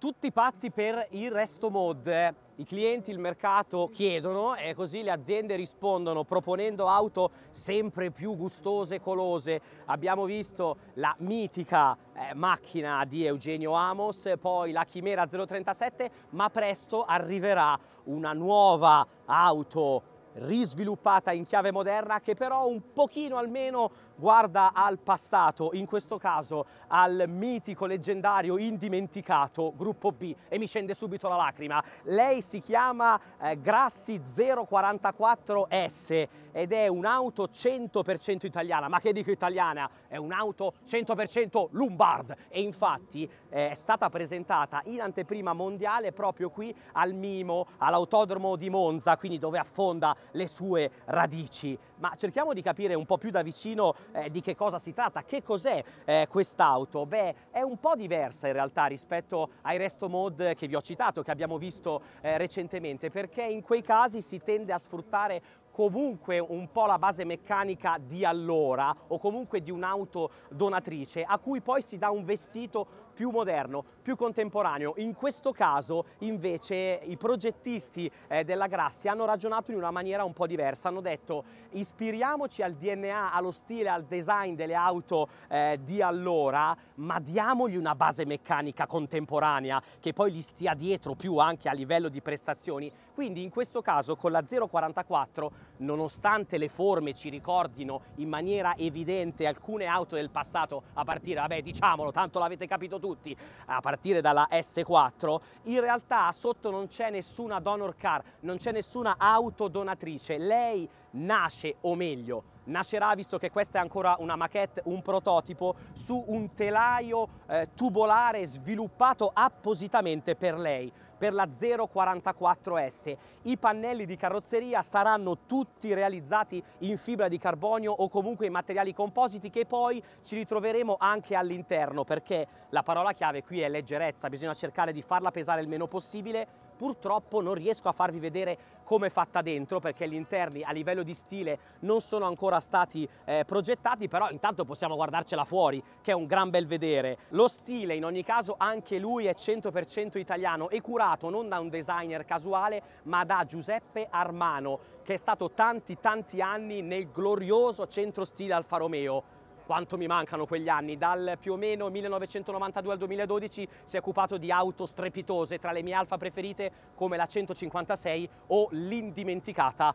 tutti pazzi per il resto mod. I clienti, il mercato chiedono e così le aziende rispondono proponendo auto sempre più gustose e colose. Abbiamo visto la mitica eh, macchina di Eugenio Amos, poi la Chimera 037, ma presto arriverà una nuova auto risviluppata in chiave moderna che però un pochino almeno guarda al passato, in questo caso al mitico, leggendario, indimenticato gruppo B e mi scende subito la lacrima. Lei si chiama eh, Grassi 044S ed è un'auto 100% italiana, ma che dico italiana, è un'auto 100% Lombard e infatti eh, è stata presentata in anteprima mondiale proprio qui al Mimo, all'autodromo di Monza, quindi dove affonda le sue radici. Ma cerchiamo di capire un po' più da vicino eh, di che cosa si tratta, che cos'è eh, quest'auto? Beh, è un po' diversa in realtà rispetto ai resto mod che vi ho citato, che abbiamo visto eh, recentemente, perché in quei casi si tende a sfruttare comunque un po' la base meccanica di allora o comunque di un'auto donatrice a cui poi si dà un vestito più moderno, più contemporaneo. In questo caso invece i progettisti eh, della Grassi hanno ragionato in una maniera un po' diversa, hanno detto ispiriamoci al DNA, allo stile, al design delle auto eh, di allora, ma diamogli una base meccanica contemporanea che poi gli stia dietro più anche a livello di prestazioni. Quindi in questo caso con la 044, nonostante le forme ci ricordino in maniera evidente alcune auto del passato, a partire, vabbè diciamolo, tanto l'avete capito tutti, tutti, a partire dalla S4, in realtà sotto non c'è nessuna donor car, non c'è nessuna auto donatrice. Lei nasce, o meglio, nascerà, visto che questa è ancora una maquette, un prototipo, su un telaio eh, tubolare sviluppato appositamente per lei per la 044S. I pannelli di carrozzeria saranno tutti realizzati in fibra di carbonio o comunque in materiali compositi che poi ci ritroveremo anche all'interno perché la parola chiave qui è leggerezza, bisogna cercare di farla pesare il meno possibile purtroppo non riesco a farvi vedere come è fatta dentro perché gli interni a livello di stile non sono ancora stati eh, progettati però intanto possiamo guardarcela fuori che è un gran bel vedere lo stile in ogni caso anche lui è 100% italiano e curato non da un designer casuale ma da Giuseppe Armano che è stato tanti tanti anni nel glorioso centro stile Alfa Romeo quanto mi mancano quegli anni, dal più o meno 1992 al 2012 si è occupato di auto strepitose, tra le mie alfa preferite come la 156 o l'indimenticata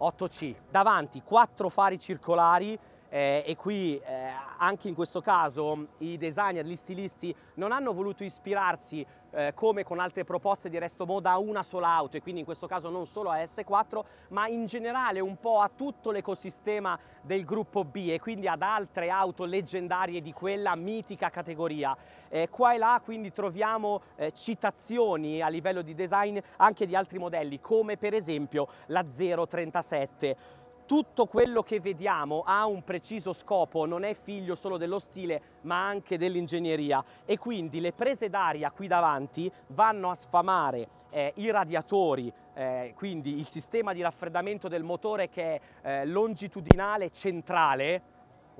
8C. Davanti quattro fari circolari eh, e qui eh, anche in questo caso i designer, gli stilisti non hanno voluto ispirarsi eh, come con altre proposte di resto moda a una sola auto e quindi in questo caso non solo a S4 ma in generale un po' a tutto l'ecosistema del gruppo B e quindi ad altre auto leggendarie di quella mitica categoria. Eh, qua e là quindi troviamo eh, citazioni a livello di design anche di altri modelli come per esempio la 037 tutto quello che vediamo ha un preciso scopo, non è figlio solo dello stile ma anche dell'ingegneria e quindi le prese d'aria qui davanti vanno a sfamare eh, i radiatori, eh, quindi il sistema di raffreddamento del motore che è eh, longitudinale centrale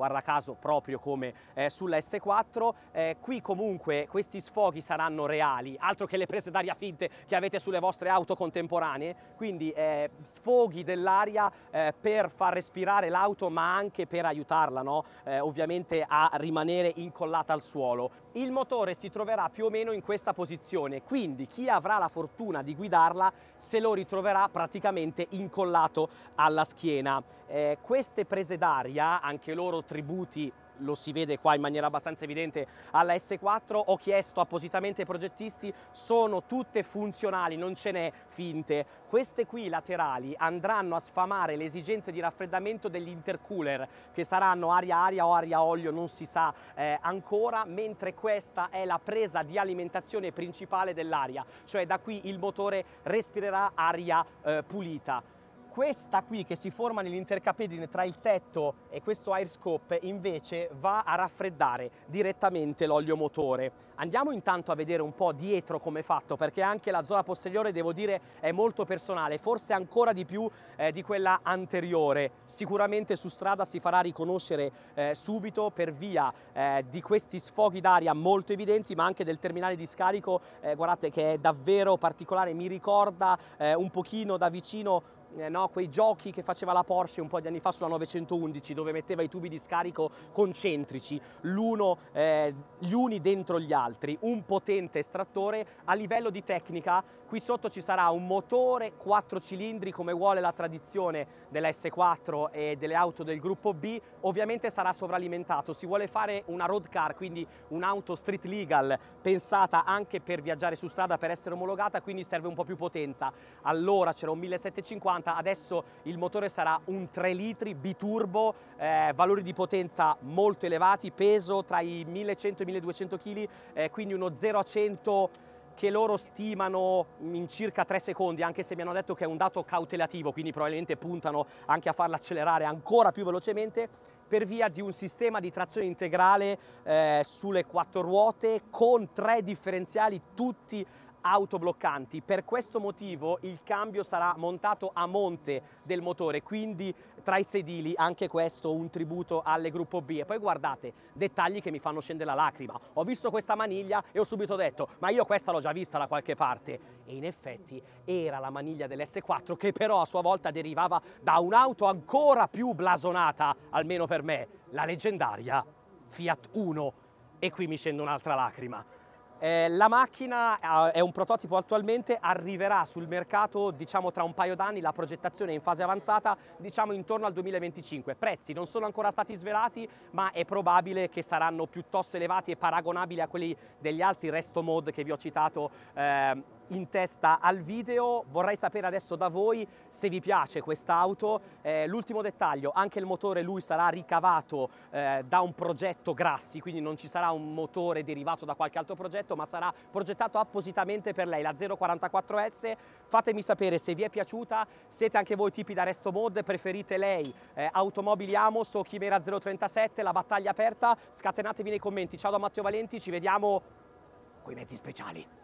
guarda caso proprio come eh, sulla S4. Eh, qui comunque questi sfoghi saranno reali, altro che le prese d'aria finte che avete sulle vostre auto contemporanee, quindi eh, sfoghi dell'aria eh, per far respirare l'auto ma anche per aiutarla no? Eh, ovviamente a rimanere incollata al suolo. Il motore si troverà più o meno in questa posizione, quindi chi avrà la fortuna di guidarla se lo ritroverà praticamente incollato alla schiena. Eh, queste prese d'aria, anche loro attributi lo si vede qua in maniera abbastanza evidente alla S4, ho chiesto appositamente ai progettisti, sono tutte funzionali, non ce n'è finte. Queste qui laterali andranno a sfamare le esigenze di raffreddamento degli intercooler, che saranno aria-aria o aria-olio, non si sa eh, ancora, mentre questa è la presa di alimentazione principale dell'aria, cioè da qui il motore respirerà aria eh, pulita. Questa qui che si forma nell'intercapedine tra il tetto e questo airscope invece va a raffreddare direttamente l'olio motore. Andiamo intanto a vedere un po' dietro come è fatto perché anche la zona posteriore devo dire è molto personale, forse ancora di più eh, di quella anteriore. Sicuramente su strada si farà riconoscere eh, subito per via eh, di questi sfoghi d'aria molto evidenti ma anche del terminale di scarico, eh, guardate che è davvero particolare, mi ricorda eh, un pochino da vicino eh, no, quei giochi che faceva la Porsche un po' di anni fa sulla 911 dove metteva i tubi di scarico concentrici, eh, gli uni dentro gli altri, un potente estrattore. A livello di tecnica qui sotto ci sarà un motore quattro cilindri come vuole la tradizione della S4 e delle auto del gruppo B, ovviamente sarà sovralimentato, si vuole fare una road car, quindi un'auto street legal pensata anche per viaggiare su strada per essere omologata, quindi serve un po' più potenza. Allora c'era un 1750 150, adesso il motore sarà un 3 litri biturbo, eh, valori di potenza molto elevati, peso tra i 1100 e i 1200 kg, eh, quindi uno 0 a 100 che loro stimano in circa 3 secondi, anche se mi hanno detto che è un dato cautelativo, quindi probabilmente puntano anche a farla accelerare ancora più velocemente per via di un sistema di trazione integrale eh, sulle quattro ruote con tre differenziali tutti autobloccanti. Per questo motivo il cambio sarà montato a monte del motore, quindi tra i sedili anche questo un tributo alle gruppo B. E poi guardate, dettagli che mi fanno scendere la lacrima. Ho visto questa maniglia e ho subito detto, ma io questa l'ho già vista da qualche parte. E in effetti era la maniglia dell'S4 che però a sua volta derivava da un'auto ancora più blasonata, almeno per me, la leggendaria Fiat 1. E qui mi scende un'altra lacrima. Eh, la macchina eh, è un prototipo attualmente, arriverà sul mercato diciamo tra un paio d'anni, la progettazione è in fase avanzata, diciamo intorno al 2025. Prezzi non sono ancora stati svelati, ma è probabile che saranno piuttosto elevati e paragonabili a quelli degli altri resto mod che vi ho citato eh, in testa al video, vorrei sapere adesso da voi se vi piace quest'auto. Eh, l'ultimo dettaglio, anche il motore lui sarà ricavato eh, da un progetto Grassi, quindi non ci sarà un motore derivato da qualche altro progetto, ma sarà progettato appositamente per lei, la 044S. Fatemi sapere se vi è piaciuta, siete anche voi tipi da resto mod, preferite lei, eh, Automobili Amos o Chimera 037, la battaglia aperta, scatenatevi nei commenti. Ciao da Matteo Valenti, ci vediamo con i mezzi speciali.